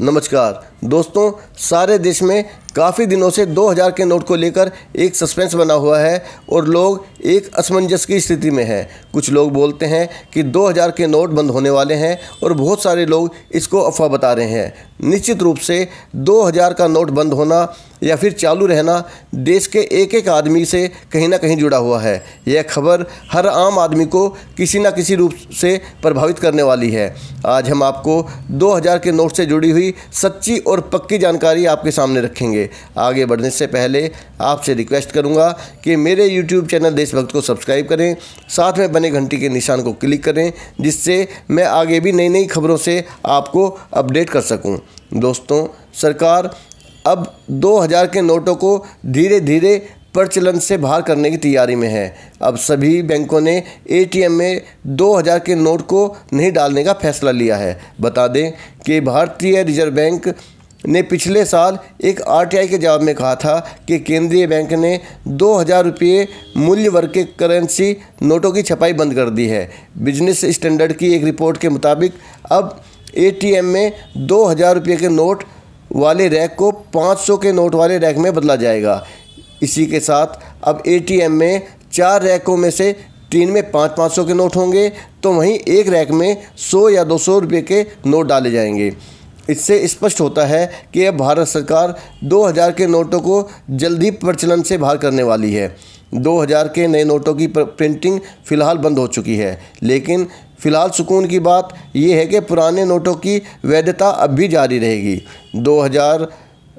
नमस्कार दोस्तों सारे देश में काफ़ी दिनों से 2000 के नोट को लेकर एक सस्पेंस बना हुआ है और लोग एक असमंजस की स्थिति में हैं कुछ लोग बोलते हैं कि 2000 के नोट बंद होने वाले हैं और बहुत सारे लोग इसको अफवाह बता रहे हैं निश्चित रूप से 2000 का नोट बंद होना या फिर चालू रहना देश के एक एक आदमी से कहीं ना कहीं जुड़ा हुआ है यह खबर हर आम आदमी को किसी न किसी रूप से प्रभावित करने वाली है आज हम आपको 2000 के नोट से जुड़ी हुई सच्ची और पक्की जानकारी आपके सामने रखेंगे आगे बढ़ने से पहले आपसे रिक्वेस्ट करूँगा कि मेरे यूट्यूब चैनल देशभक्त को सब्सक्राइब करें साथ में बने घंटी के निशान को क्लिक करें जिससे मैं आगे भी नई नई खबरों से आपको अपडेट कर सकूं दोस्तों सरकार अब 2000 के नोटों को धीरे धीरे प्रचलन से बाहर करने की तैयारी में है अब सभी बैंकों ने एटीएम में 2000 के नोट को नहीं डालने का फैसला लिया है बता दें कि भारतीय रिजर्व बैंक ने पिछले साल एक आरटीआई के जवाब में कहा था कि केंद्रीय बैंक ने दो हज़ार रुपये मूल्य वर्ग के करेंसी नोटों की छपाई बंद कर दी है बिजनेस स्टैंडर्ड की एक रिपोर्ट के मुताबिक अब एटीएम में दो हज़ार रुपये के नोट वाले रैक को 500 के नोट वाले रैक में बदला जाएगा इसी के साथ अब एटीएम में चार रैकों में से तीन में पाँच पाँच सौ के नोट होंगे तो वहीं एक रैक में सौ या दो सौ रुपये के नोट डाले जाएंगे इससे स्पष्ट होता है कि अब भारत सरकार 2000 के नोटों को जल्दी प्रचलन से बाहर करने वाली है 2000 के नए नोटों की प्रिंटिंग फ़िलहाल बंद हो चुकी है लेकिन फिलहाल सुकून की बात यह है कि पुराने नोटों की वैधता अब भी जारी रहेगी दो हज़ार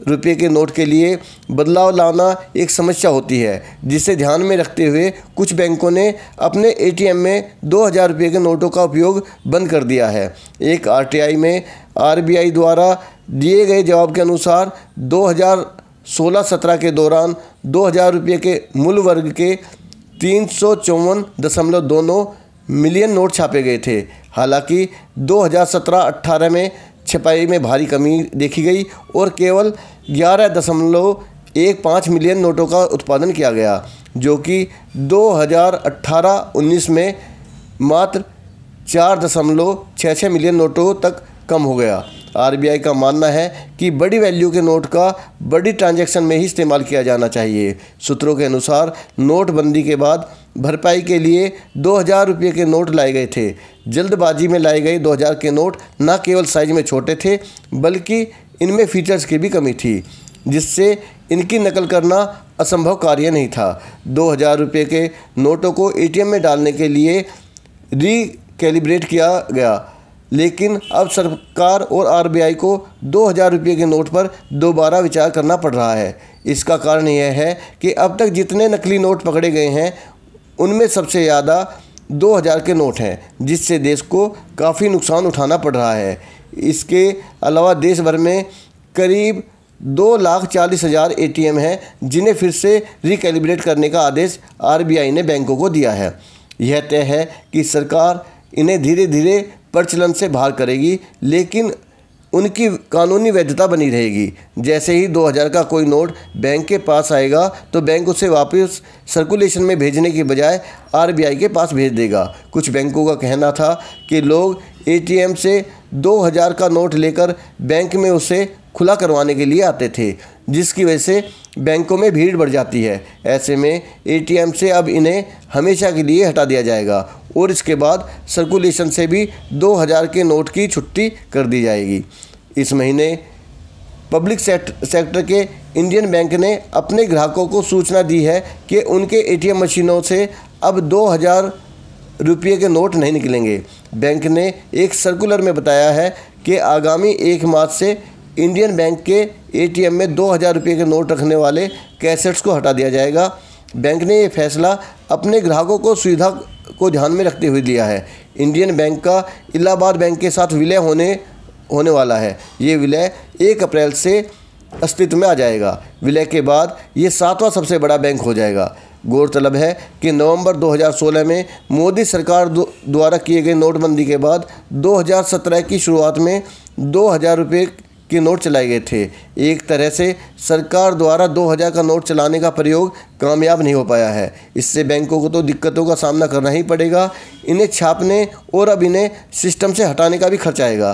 रुपये के नोट के लिए बदलाव लाना एक समस्या होती है जिसे ध्यान में रखते हुए कुछ बैंकों ने अपने एटीएम में दो हज़ार रुपये के नोटों का उपयोग बंद कर दिया है एक आरटीआई में आरबीआई द्वारा दिए गए जवाब के अनुसार दो हज़ार सोलह सत्रह के दौरान दो हज़ार रुपये के मूल वर्ग के तीन सौ चौवन दशमलव दोनों मिलियन नोट छापे गए थे हालांकि 2017-18 में छपाई में भारी कमी देखी गई और केवल ग्यारह दशमलव एक पाँच मिलियन नोटों का उत्पादन किया गया जो कि 2018-19 में मात्र चार दशमलव छः छः मिलियन नोटों तक कम हो गया आरबीआई का मानना है कि बड़ी वैल्यू के नोट का बड़ी ट्रांजैक्शन में ही इस्तेमाल किया जाना चाहिए सूत्रों के अनुसार नोटबंदी के बाद भरपाई के लिए दो हज़ार रुपये के नोट लाए गए थे जल्दबाजी में लाए गए दो हज़ार के नोट न केवल साइज में छोटे थे बल्कि इनमें फीचर्स की भी कमी थी जिससे इनकी नकल करना असंभव कार्य नहीं था दो हज़ार रुपये के नोटों को एटीएम में डालने के लिए री कैलिब्रेट किया गया लेकिन अब सरकार और आरबीआई को दो हज़ार रुपये के नोट पर दोबारा विचार करना पड़ रहा है इसका कारण यह है कि अब तक जितने नकली नोट पकड़े गए हैं उनमें सबसे ज़्यादा 2000 के नोट हैं जिससे देश को काफ़ी नुकसान उठाना पड़ रहा है इसके अलावा देश भर में करीब दो लाख चालीस हज़ार ए हैं जिन्हें फिर से रिकेलिब्रेट करने का आदेश आरबीआई ने बैंकों को दिया है यह तय है कि सरकार इन्हें धीरे धीरे प्रचलन से बाहर करेगी लेकिन उनकी कानूनी वैधता बनी रहेगी जैसे ही 2000 का कोई नोट बैंक के पास आएगा तो बैंक उसे वापस सर्कुलेशन में भेजने के बजाय आरबीआई के पास भेज देगा कुछ बैंकों का कहना था कि लोग एटीएम से 2000 का नोट लेकर बैंक में उसे खुला करवाने के लिए आते थे जिसकी वजह से बैंकों में भीड़ बढ़ जाती है ऐसे में एटीएम से अब इन्हें हमेशा के लिए हटा दिया जाएगा और इसके बाद सर्कुलेशन से भी 2000 के नोट की छुट्टी कर दी जाएगी इस महीने पब्लिक सेक्टर के इंडियन बैंक ने अपने ग्राहकों को सूचना दी है कि उनके एटीएम मशीनों से अब दो रुपये के नोट नहीं निकलेंगे बैंक ने एक सर्कुलर में बताया है कि आगामी एक मार्च से इंडियन बैंक के एटीएम में दो हज़ार रुपये के नोट रखने वाले कैसेट्स को हटा दिया जाएगा बैंक ने यह फैसला अपने ग्राहकों को सुविधा को ध्यान में रखते हुए लिया है इंडियन बैंक का इलाहाबाद बैंक के साथ विलय होने होने वाला है ये विलय एक अप्रैल से अस्तित्व में आ जाएगा विलय के बाद ये सातवां सबसे बड़ा बैंक हो जाएगा गौरतलब है कि नवंबर 2016 में मोदी सरकार द्वारा किए गए नोटबंदी के बाद 2017 की शुरुआत में दो हज़ार रुपये के नोट चलाए गए थे एक तरह से सरकार द्वारा 2000 का नोट चलाने का प्रयोग कामयाब नहीं हो पाया है इससे बैंकों को तो दिक्कतों का सामना करना ही पड़ेगा इन्हें छापने और अब इन्हें सिस्टम से हटाने का भी खर्चा आएगा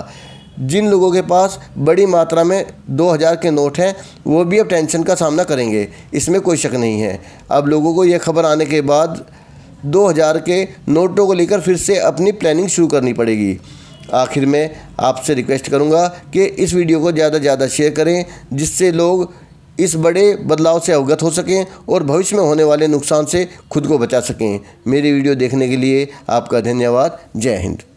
जिन लोगों के पास बड़ी मात्रा में 2000 के नोट हैं वो भी अब टेंशन का सामना करेंगे इसमें कोई शक नहीं है अब लोगों को यह खबर आने के बाद 2000 के नोटों को लेकर फिर से अपनी प्लानिंग शुरू करनी पड़ेगी आखिर में आपसे रिक्वेस्ट करूँगा कि इस वीडियो को ज़्यादा से ज़्यादा शेयर करें जिससे लोग इस बड़े बदलाव से अवगत हो सकें और भविष्य में होने वाले नुकसान से खुद को बचा सकें मेरी वीडियो देखने के लिए आपका धन्यवाद जय हिंद